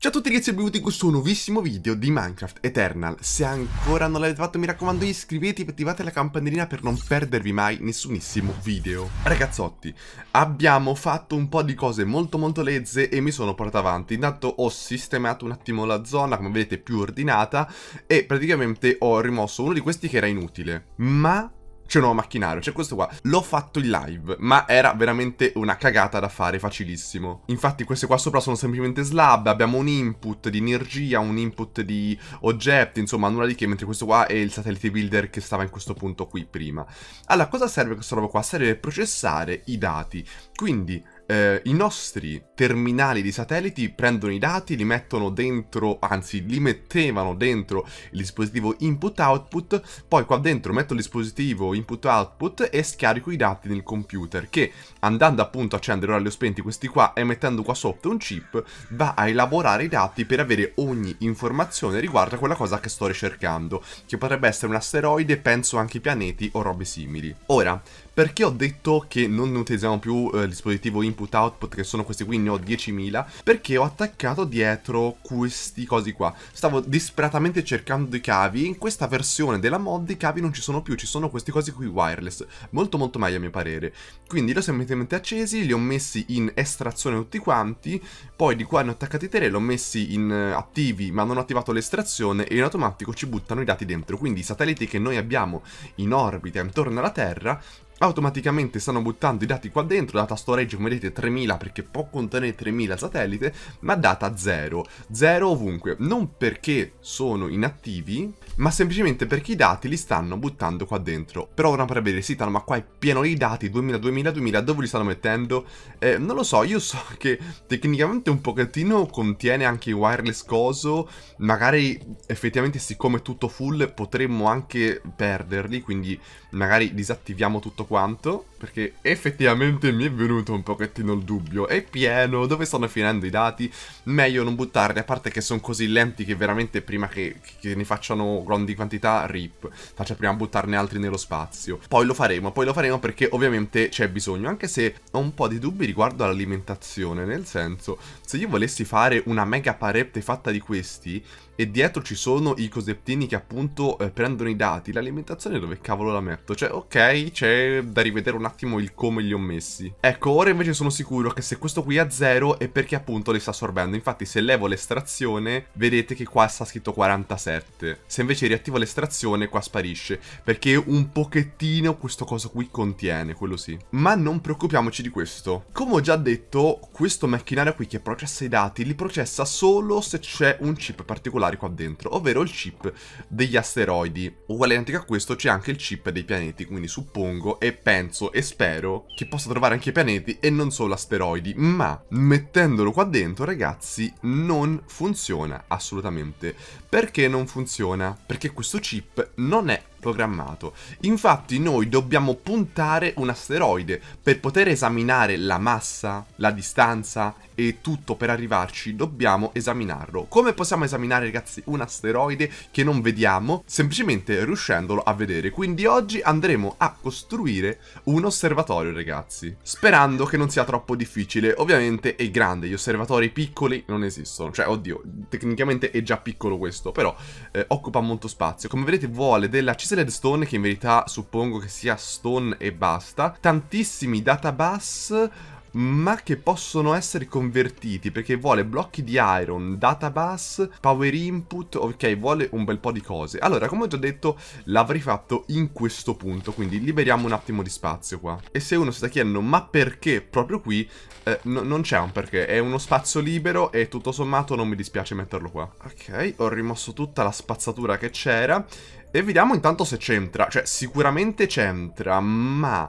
Ciao a tutti ragazzi e benvenuti in questo nuovissimo video di Minecraft Eternal Se ancora non l'avete fatto mi raccomando iscrivetevi e attivate la campanellina per non perdervi mai nessunissimo video Ragazzotti, abbiamo fatto un po' di cose molto molto lezze e mi sono portato avanti Intanto ho sistemato un attimo la zona come vedete più ordinata E praticamente ho rimosso uno di questi che era inutile Ma c'è un nuovo macchinario, c'è questo qua. L'ho fatto in live, ma era veramente una cagata da fare, facilissimo. Infatti queste qua sopra sono semplicemente slab, abbiamo un input di energia, un input di oggetti, insomma nulla di che, mentre questo qua è il satellite builder che stava in questo punto qui prima. Allora, cosa serve questa roba qua? Serve per processare i dati, quindi eh, i nostri terminali di satelliti prendono i dati, li mettono dentro, anzi li mettevano dentro il dispositivo input-output, poi qua dentro metto il dispositivo input-output e scarico i dati nel computer che andando appunto a accendere ora spenti questi qua e mettendo qua sotto un chip va a elaborare i dati per avere ogni informazione riguardo a quella cosa che sto ricercando, che potrebbe essere un asteroide, penso anche i pianeti o robe simili. Ora, perché ho detto che non utilizziamo più eh, il dispositivo input-output, che sono questi qui, ne ho 10.000? Perché ho attaccato dietro questi cosi qua. Stavo disperatamente cercando i cavi, in questa versione della mod i cavi non ci sono più, ci sono questi cosi qui wireless. Molto molto meglio a mio parere. Quindi li ho semplicemente accesi, li ho messi in estrazione tutti quanti, poi di qua ne ho attaccati tre, li ho messi in eh, attivi ma non ho attivato l'estrazione e in automatico ci buttano i dati dentro. Quindi i satelliti che noi abbiamo in orbita intorno alla Terra automaticamente stanno buttando i dati qua dentro, data storage come vedete 3000 perché può contenere 3000 satellite, ma data 0, 0 ovunque, non perché sono inattivi, ma semplicemente perché i dati li stanno buttando qua dentro. Però ora per vedere, sì, Tano, ma qua è pieno di dati, 2000, 2000, 2000, dove li stanno mettendo? Eh, non lo so, io so che tecnicamente un pochettino contiene anche i wireless coso, magari effettivamente siccome è tutto full potremmo anche perderli, quindi magari disattiviamo tutto quanto, perché effettivamente mi è venuto un pochettino il dubbio, è pieno, dove stanno finendo i dati? Meglio non buttarli, a parte che sono così lenti che veramente prima che, che ne facciano grandi quantità, rip. Faccia prima buttarne altri nello spazio. Poi lo faremo, poi lo faremo perché ovviamente c'è bisogno, anche se ho un po' di dubbi riguardo all'alimentazione, nel senso, se io volessi fare una mega parete fatta di questi e dietro ci sono i cosettini che appunto eh, prendono i dati, l'alimentazione dove cavolo la metto? Cioè, ok, c'è da rivedere un attimo il come li ho messi. Ecco, ora invece sono sicuro che se questo qui è a zero è perché appunto li sta assorbendo. Infatti, se levo l'estrazione, vedete che qua sta scritto 47. Se invece invece riattiva l'estrazione qua sparisce, perché un pochettino questo cosa qui contiene, quello sì. Ma non preoccupiamoci di questo. Come ho già detto, questo macchinario qui che processa i dati li processa solo se c'è un chip particolare qua dentro, ovvero il chip degli asteroidi. Ugualmente a questo c'è anche il chip dei pianeti, quindi suppongo e penso e spero che possa trovare anche i pianeti e non solo asteroidi, ma mettendolo qua dentro ragazzi non funziona assolutamente. Perché non funziona? perché questo chip non è programmato. Infatti noi dobbiamo puntare un asteroide per poter esaminare la massa, la distanza e tutto per arrivarci dobbiamo esaminarlo. Come possiamo esaminare ragazzi un asteroide che non vediamo? Semplicemente riuscendolo a vedere. Quindi oggi andremo a costruire un osservatorio ragazzi. Sperando che non sia troppo difficile. Ovviamente è grande, gli osservatori piccoli non esistono. Cioè oddio, tecnicamente è già piccolo questo, però eh, occupa molto spazio. Come vedete vuole della città Uccised Redstone, che in verità suppongo che sia stone e basta, tantissimi database ma che possono essere convertiti perché vuole blocchi di iron, database, power input, ok, vuole un bel po' di cose. Allora, come ho già detto, l'avrei fatto in questo punto, quindi liberiamo un attimo di spazio qua. E se uno si sta chiedendo, ma perché proprio qui, eh, no, non c'è un perché, è uno spazio libero e tutto sommato non mi dispiace metterlo qua. Ok, ho rimosso tutta la spazzatura che c'era e vediamo intanto se c'entra. Cioè, sicuramente c'entra, ma...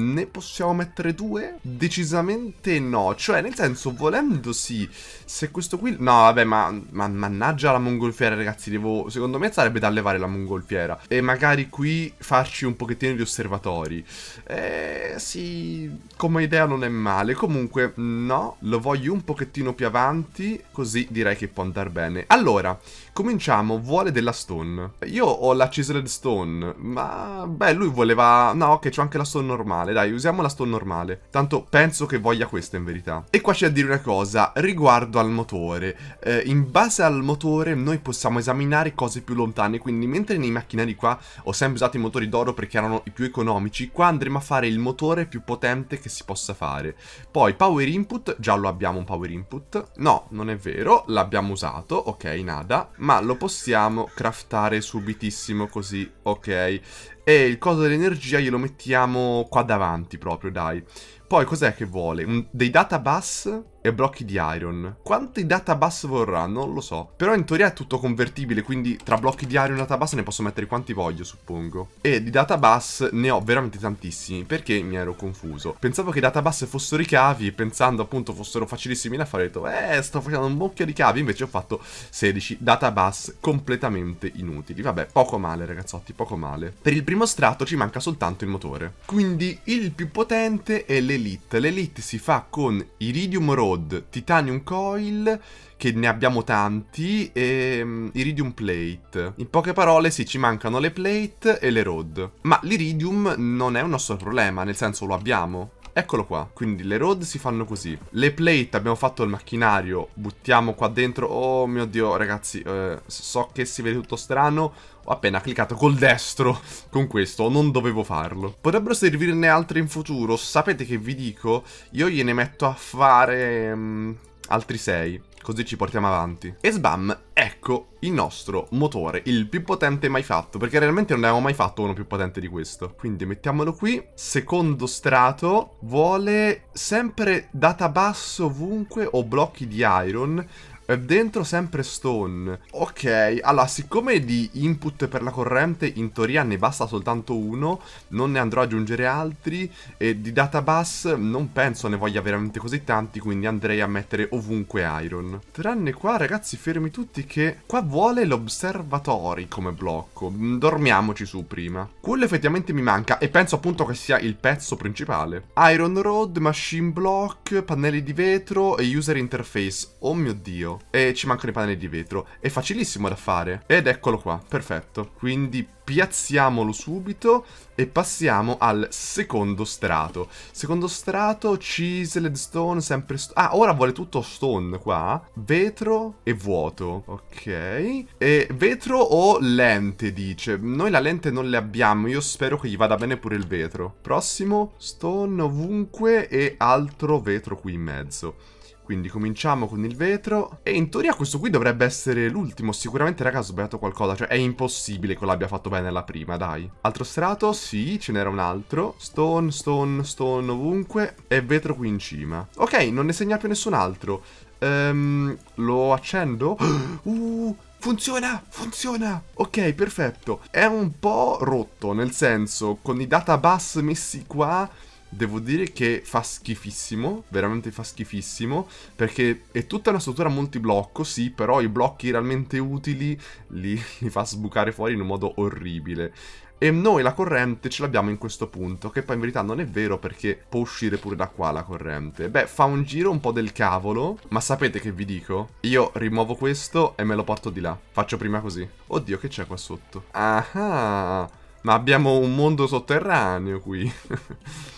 Ne possiamo mettere due? Decisamente no. Cioè, nel senso, volendo sì. Se questo qui... No, vabbè, ma, ma mannaggia la mongolfiera, ragazzi. Devo... Secondo me sarebbe da levare la mongolfiera. E magari qui farci un pochettino di osservatori. Eh, sì, come idea non è male. Comunque, no, lo voglio un pochettino più avanti. Così direi che può andare bene. Allora, cominciamo. Vuole della stone. Io ho la chiseled stone, ma... Beh, lui voleva... No, ok, c'ho anche la stone normale normale, dai, usiamo la stall normale. Tanto penso che voglia questa in verità. E qua c'è da dire una cosa riguardo al motore. Eh, in base al motore noi possiamo esaminare cose più lontane, quindi mentre nei macchinari qua ho sempre usato i motori d'oro perché erano i più economici, qua andremo a fare il motore più potente che si possa fare. Poi power input, già lo abbiamo un power input. No, non è vero, l'abbiamo usato, ok, nada, ma lo possiamo craftare subitissimo così, ok. E il coso dell'energia glielo mettiamo qua davanti proprio, dai. Poi cos'è che vuole? Un, dei databus e blocchi di iron. Quanti databus vorrà? Non lo so. Però in teoria è tutto convertibile, quindi tra blocchi di iron e databus ne posso mettere quanti voglio, suppongo. E di databus ne ho veramente tantissimi, perché mi ero confuso. Pensavo che i databus fossero i cavi, pensando appunto fossero facilissimi da fare, ho detto, eh, sto facendo un mucchio di cavi, invece ho fatto 16 databus completamente inutili. Vabbè, poco male ragazzotti, poco male. Per il primo strato ci manca soltanto il motore. Quindi il più potente è le l'Elite. L'Elite si fa con Iridium Road, Titanium Coil, che ne abbiamo tanti, e um, Iridium Plate. In poche parole, sì, ci mancano le plate e le road. Ma l'Iridium non è un nostro problema, nel senso lo abbiamo. Eccolo qua, quindi le road si fanno così Le plate abbiamo fatto il macchinario Buttiamo qua dentro, oh mio dio ragazzi eh, So che si vede tutto strano Ho appena cliccato col destro con questo, non dovevo farlo Potrebbero servirne altre in futuro Sapete che vi dico? Io gliene metto a fare... Mh, mm, altri 6 così ci portiamo avanti. E sbam, ecco il nostro motore, il più potente mai fatto, perché realmente non ne abbiamo mai fatto uno più potente di questo. Quindi mettiamolo qui, secondo strato, vuole sempre data basso ovunque o blocchi di iron, eh, dentro sempre stone. Ok, allora, siccome di input per la corrente in teoria ne basta soltanto uno, non ne andrò ad aggiungere altri, e di database non penso ne voglia veramente così tanti, quindi andrei a mettere ovunque iron. Tranne qua, ragazzi, fermi tutti che qua vuole l'observatory come blocco. Mm, dormiamoci su prima. Quello effettivamente mi manca, e penso appunto che sia il pezzo principale. Iron Road, Machine Block, pannelli di vetro e user interface. Oh mio Dio e ci mancano i pannelli di vetro. È facilissimo da fare ed eccolo qua, perfetto. Quindi piazziamolo subito e passiamo al secondo strato. Secondo strato, chiseled stone, sempre... stone. ah, ora vuole tutto stone qua. Vetro e vuoto, ok. E vetro o lente, dice. Noi la lente non le abbiamo, io spero che gli vada bene pure il vetro. Prossimo, stone ovunque e altro vetro qui in mezzo. Quindi cominciamo con il vetro. E in teoria questo qui dovrebbe essere l'ultimo. Sicuramente, raga, ho sbagliato qualcosa. Cioè, è impossibile che l'abbia fatto bene la prima, dai. Altro strato? Sì, ce n'era un altro. Stone, stone, stone ovunque. E vetro qui in cima. Ok, non ne segna più nessun altro. Um, lo accendo? Uh, funziona, funziona. Ok, perfetto. È un po' rotto, nel senso, con i database messi qua devo dire che fa schifissimo, veramente fa schifissimo, perché è tutta una struttura multiblocco, sì, però i blocchi realmente utili li, li fa sbucare fuori in un modo orribile. E noi la corrente ce l'abbiamo in questo punto, che poi in verità non è vero perché può uscire pure da qua la corrente. Beh, fa un giro un po' del cavolo, ma sapete che vi dico? Io rimuovo questo e me lo porto di là. Faccio prima così. Oddio, che c'è qua sotto? Ah, ah. ma abbiamo un mondo sotterraneo qui.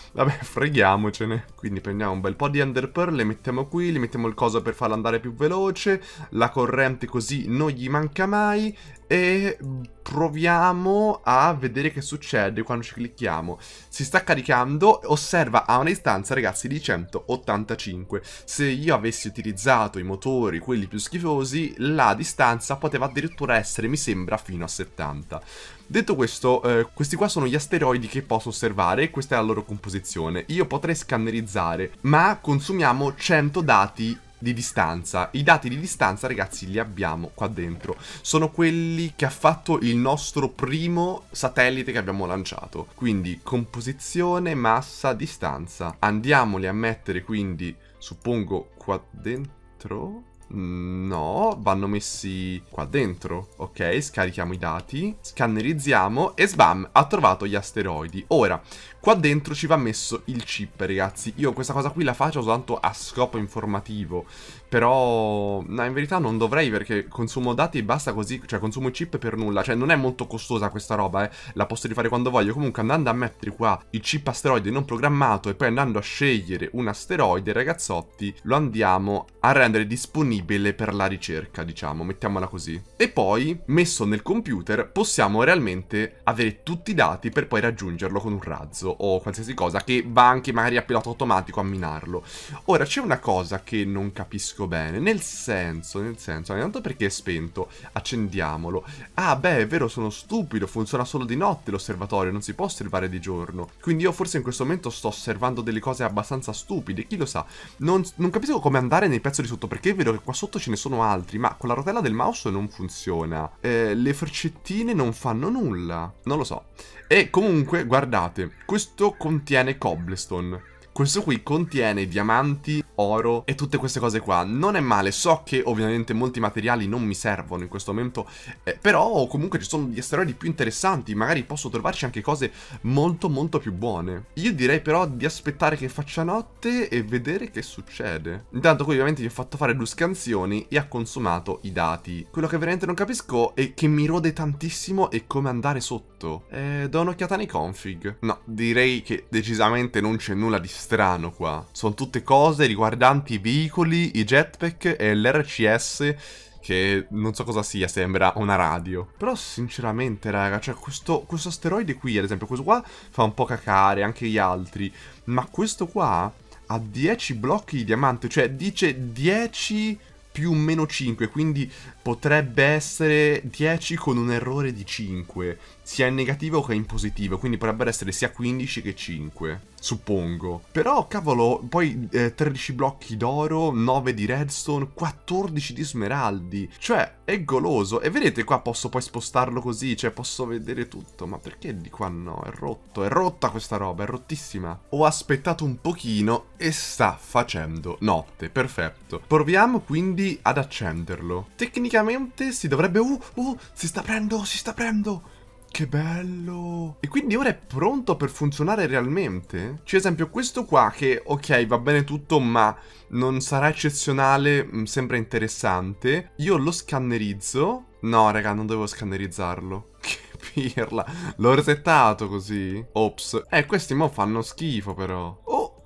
Vabbè, freghiamocene. Quindi prendiamo un bel po' di Ender le mettiamo qui, le mettiamo il coso per farlo andare più veloce, la corrente così non gli manca mai, e proviamo a vedere che succede quando ci clicchiamo. Si sta caricando, osserva a una distanza ragazzi di 185. Se io avessi utilizzato i motori, quelli più schifosi, la distanza poteva addirittura essere, mi sembra, fino a 70. Detto questo, eh, questi qua sono gli asteroidi che posso osservare e questa è la loro composizione. Io potrei scannerizzare, ma consumiamo 100 dati di distanza. I dati di distanza, ragazzi, li abbiamo qua dentro. Sono quelli che ha fatto il nostro primo satellite che abbiamo lanciato. Quindi composizione, massa, distanza. Andiamoli a mettere quindi, suppongo, qua dentro... Mm, no, vanno messi qua dentro. Ok, scarichiamo i dati, scannerizziamo e sbam, ha trovato gli asteroidi. Ora, qua dentro ci va messo il chip, ragazzi. Io questa cosa qui la faccio soltanto a scopo informativo. Però, no, in verità non dovrei perché consumo dati e basta così. Cioè, consumo i chip per nulla. Cioè, non è molto costosa questa roba, eh. La posso rifare quando voglio. Comunque, andando a mettere qua il chip asteroide non programmato e poi andando a scegliere un asteroide, ragazzotti, lo andiamo a rendere disponibile disponibile per la ricerca, diciamo, mettiamola così. E poi, messo nel computer, possiamo realmente avere tutti i dati per poi raggiungerlo con un razzo o qualsiasi cosa che va anche magari a pilota automatico a minarlo. Ora, c'è una cosa che non capisco bene, nel senso, nel senso, intanto perché è spento, accendiamolo. Ah, beh, è vero, sono stupido, funziona solo di notte l'osservatorio, non si può osservare di giorno. Quindi io forse in questo momento sto osservando delle cose abbastanza stupide, chi lo sa. Non, non capisco come andare nel pezzo di sotto, perché è vero che qua sotto ce ne sono altri, ma con la rotella del mouse non funziona. Eh, le freccettine non fanno nulla, non lo so. E comunque, guardate, questo contiene cobblestone. Questo qui contiene diamanti, oro e tutte queste cose qua. Non è male, so che ovviamente molti materiali non mi servono in questo momento, eh, però comunque ci sono gli asteroidi più interessanti, magari posso trovarci anche cose molto molto più buone. Io direi però di aspettare che faccia notte e vedere che succede. Intanto qui ovviamente gli ho fatto fare due scansioni e ha consumato i dati. Quello che veramente non capisco è che mi rode tantissimo e come andare sotto. Eh, do un'occhiata nei config. No, direi che decisamente non c'è nulla di strano strano qua. Sono tutte cose riguardanti i veicoli, i jetpack e l'RCS che non so cosa sia, sembra una radio. Però sinceramente, raga, cioè questo, questo asteroide qui, ad esempio, questo qua fa un po' cacare, anche gli altri, ma questo qua ha 10 blocchi di diamante, cioè dice 10 più o meno 5, quindi potrebbe essere 10 con un errore di 5, sia in negativo che in positivo, quindi potrebbero essere sia 15 che 5, suppongo. Però, cavolo, poi eh, 13 blocchi d'oro, 9 di redstone, 14 di smeraldi, cioè è goloso. E vedete qua posso poi spostarlo così, cioè posso vedere tutto, ma perché di qua no? È rotto, è rotta questa roba, è rottissima. Ho aspettato un pochino e sta facendo notte, perfetto. Proviamo quindi ad accenderlo. Tecnicamente tecnicamente si dovrebbe... Uh, uh, si sta aprendo, si sta aprendo! Che bello! E quindi ora è pronto per funzionare realmente? C'è esempio questo qua che, ok, va bene tutto, ma non sarà eccezionale, mh, mm, sembra interessante. Io lo scannerizzo. No, raga, non devo scannerizzarlo. Che pirla. L'ho resettato così. Ops. Eh, questi mo fanno schifo però. Oh!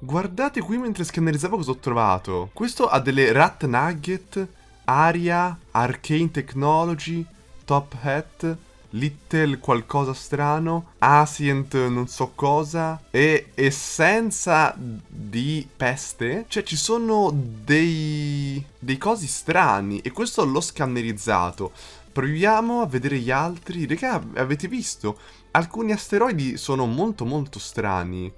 Guardate qui mentre scannerizzavo cosa ho trovato. Questo ha delle rat nugget Aria, Arcane Technology, Top Hat, Little qualcosa strano, Asient non so cosa e Essenza di peste. Cioè ci sono dei, dei cosi strani e questo l'ho scannerizzato. Proviamo a vedere gli altri. Raga, avete visto? Alcuni asteroidi sono molto molto strani.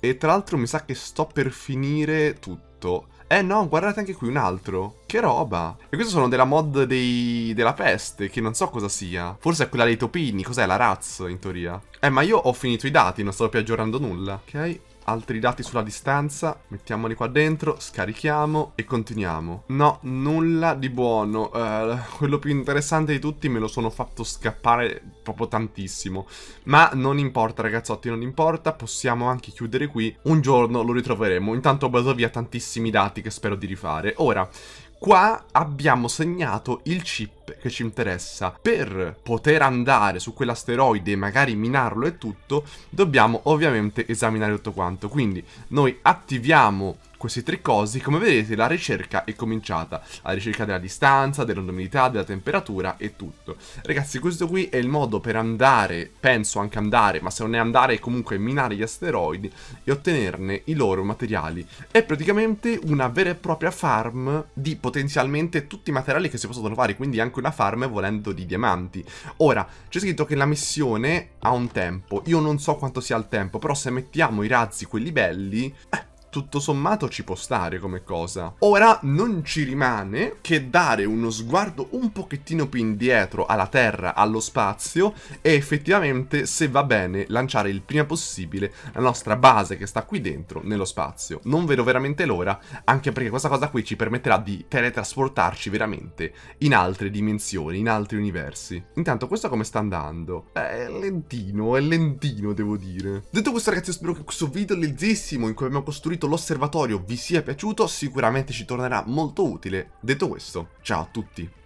E tra l'altro mi sa che sto per finire tutto tutto. Eh no, guardate anche qui un altro. Che roba. E queste sono della mod dei... della peste, che non so cosa sia. Forse è quella dei topini, cos'è? La razza, in teoria. Eh, ma io ho finito i dati, non stavo più aggiornando nulla. Ok, altri dati sulla distanza, mettiamoli qua dentro, scarichiamo e continuiamo. No, nulla di buono, uh, quello più interessante di tutti me lo sono fatto scappare proprio tantissimo, ma non importa ragazzotti, non importa, possiamo anche chiudere qui, un giorno lo ritroveremo, intanto ho basato via tantissimi dati che spero di rifare. Ora, qua abbiamo segnato il chip che ci interessa. Per poter andare su quell'asteroide e magari minarlo e tutto, dobbiamo ovviamente esaminare tutto quanto. Quindi noi attiviamo questi tre cosi, come vedete la ricerca è cominciata, la ricerca della distanza, dell'umidità, della temperatura e tutto. Ragazzi questo qui è il modo per andare, penso anche andare, ma se non è andare comunque minare gli asteroidi e ottenerne i loro materiali. È praticamente una vera e propria farm di potenzialmente tutti i materiali che si possono trovare, quindi anche una farm volendo di diamanti. Ora, c'è scritto che la missione ha un tempo, io non so quanto sia il tempo, però se mettiamo i razzi quelli belli... Eh, tutto sommato ci può stare come cosa. Ora non ci rimane che dare uno sguardo un pochettino più indietro alla Terra, allo spazio e effettivamente se va bene lanciare il prima possibile la nostra base che sta qui dentro nello spazio. Non vedo veramente l'ora, anche perché questa cosa qui ci permetterà di teletrasportarci veramente in altre dimensioni, in altri universi. Intanto questo come sta andando? È lentino, è lentino devo dire. Detto questo ragazzi spero che questo video lezzissimo in cui abbiamo costruito commento l'osservatorio vi sia piaciuto, sicuramente ci tornerà molto utile. Detto questo, ciao a tutti!